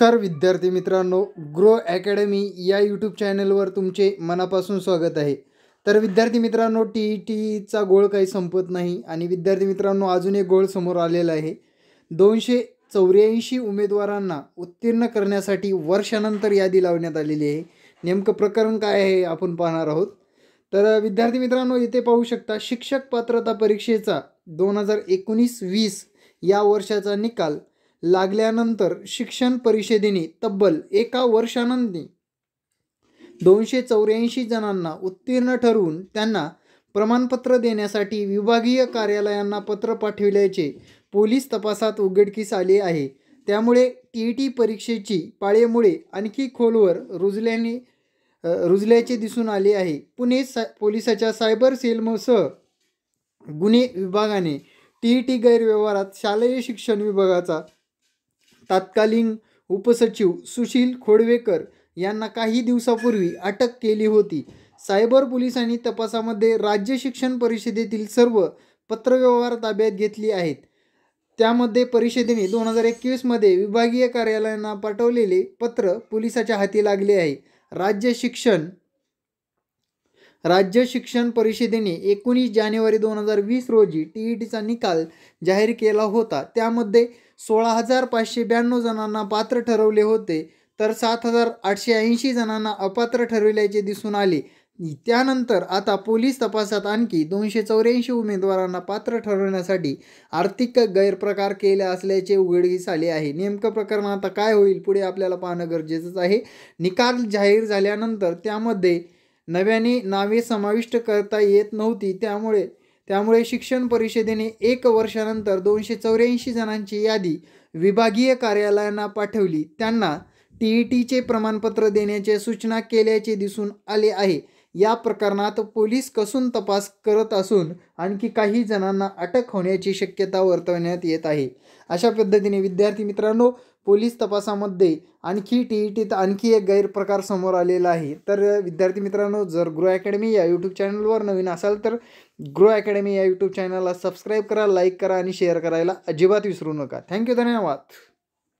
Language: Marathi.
नमस्कार विद्यार्थी मित्रांनो ग्रो अकॅडमी या यूट्यूब चॅनलवर तुमचे मनापासून स्वागत आहे तर विद्यार्थी मित्रांनो टी ई टीचा गोळ काही संपत नाही आणि विद्यार्थी मित्रांनो अजून एक गोळ समोर आलेला आहे दोनशे चौऱ्याऐंशी उमेदवारांना उत्तीर्ण करण्यासाठी वर्षानंतर यादी लावण्यात आलेली आहे नेमकं प्रकरण काय आहे आपण पाहणार आहोत तर विद्यार्थी मित्रांनो इथे पाहू शकता शिक्षक पात्रता परीक्षेचा दोन हजार एकोणीस वीस या वर्षाचा निकाल लागल्यानंतर शिक्षण परिषदेने तब्बल एका वर्षानंतर दोनशे चौऱ्याऐंशी जणांना उत्तीर्ण ठरवून त्यांना प्रमाणपत्र देण्यासाठी विभागीय कार्यालयांना पत्र पाठविल्याचे पोलीस तपासात उघडकीस आले आहे त्यामुळे टी ई टी परीक्षेची पाळेमुळे आणखी खोलवर रुजल्याने रुजल्याचे दिसून आले आहे पुणे सा पोलिसाच्या सायबर सेलमसह गुन्हे विभागाने टी ई टी गैरव्यवहारात शालेय शिक्षण विभागाचा तत्कालीन उपसचिव सुशील खोडवेकर यांना काही दिवसापूर्वी अटक केली होती सायबर पोलिसांनी तपासामध्ये राज्य शिक्षण परिषदेतील सर्व पत्रव्यवहार ताब्यात घेतली आहेत त्यामध्ये परिषदेने दोन हजार एकवीसमध्ये विभागीय कार्यालयांना पाठवलेले पत्र पोलिसाच्या हाती लागले आहे राज्य शिक्षण राज्य शिक्षण परिषदेने एकोणीस जानेवारी दोन हजार वीस रोजी टी ई टीचा निकाल जाहीर केला होता त्यामध्ये सोळा हजार पाचशे ब्याण्णव जणांना पात्र ठरवले होते तर सात हजार आठशे ऐंशी जणांना अपात्र ठरविल्याचे दिसून आले त्यानंतर आता पोलीस तपासात आणखी दोनशे चौऱ्याऐंशी उमेदवारांना पात्र ठरवण्यासाठी आर्थिक गैरप्रकार केले असल्याचे उघडकीस आले आहे नेमकं प्रकरण आता काय होईल पुढे आपल्याला पाहणं गरजेचंच आहे निकाल जाहीर झाल्यानंतर त्यामध्ये नव्याने नावे समाविष्ट करता येत नव्हती त्यामुळे त्यामुळे शिक्षण परिषदेने एक वर्षानंतर दोनशे चौऱ्याऐंशी जणांची यादी विभागीय कार्यालयांना पाठवली त्यांना टी ई टीचे प्रमाणपत्र देण्याचे सूचना केल्याचे दिसून आले आहे या प्रकरणात पोलीस कसून तपास करत असून आणखी काही जणांना अटक होण्याची शक्यता वर्तवण्यात येत आहे अशा पद्धतीने विद्यार्थी मित्रांनो पोलीस तपासामध्ये आणखी टी ई टीत आणखी एक गैरप्रकार समोर आलेला आहे तर विद्यार्थी मित्रांनो जर ग्रो अकॅडमी या यूट्यूब चॅनलवर नवीन असाल तर ग्रो अकॅडमी या यूट्यूब चॅनलला सबस्क्राईब करा लाईक करा आणि शेअर करायला अजिबात विसरू नका थँक्यू धन्यवाद